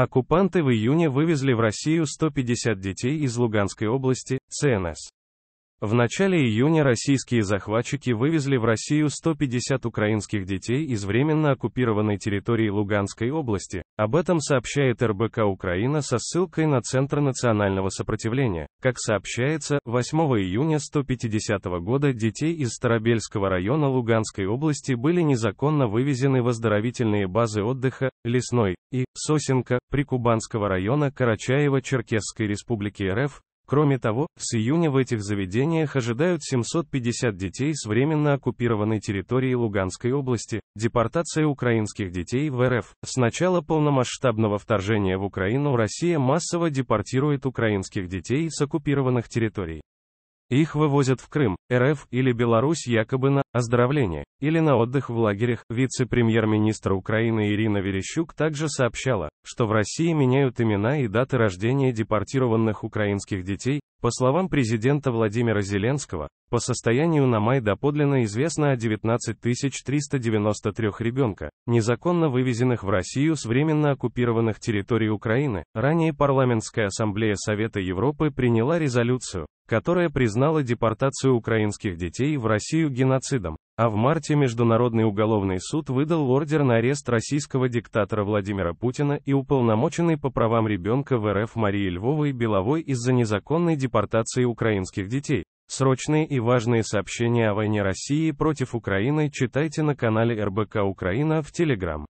Оккупанты в июне вывезли в Россию 150 детей из Луганской области, ЦНС. В начале июня российские захватчики вывезли в Россию 150 украинских детей из временно оккупированной территории Луганской области. Об этом сообщает РБК Украина со ссылкой на Центр национального сопротивления. Как сообщается, 8 июня 150 года детей из Старобельского района Луганской области были незаконно вывезены в оздоровительные базы отдыха Лесной и Сосенка Прикубанского района Карачаева Черкесской Республики РФ Кроме того, с июня в этих заведениях ожидают 750 детей с временно оккупированной территории Луганской области. Депортация украинских детей в РФ. С начала полномасштабного вторжения в Украину Россия массово депортирует украинских детей с оккупированных территорий. Их вывозят в Крым, РФ или Беларусь якобы на оздоровление или на отдых в лагерях. Вице-премьер-министр Украины Ирина Верещук также сообщала, что в России меняют имена и даты рождения депортированных украинских детей. По словам президента Владимира Зеленского, по состоянию на май доподлинно известно о 19 393 ребенка, незаконно вывезенных в Россию с временно оккупированных территорий Украины. Ранее парламентская ассамблея Совета Европы приняла резолюцию, которая признала депортацию украинских детей в Россию геноцидом, а в марте Международный уголовный суд выдал ордер на арест российского диктатора Владимира Путина и уполномоченной по правам ребенка в РФ Марии Львовой Беловой из-за незаконной депортации украинских детей. Срочные и важные сообщения о войне России против Украины читайте на канале РБК Украина в Телеграм.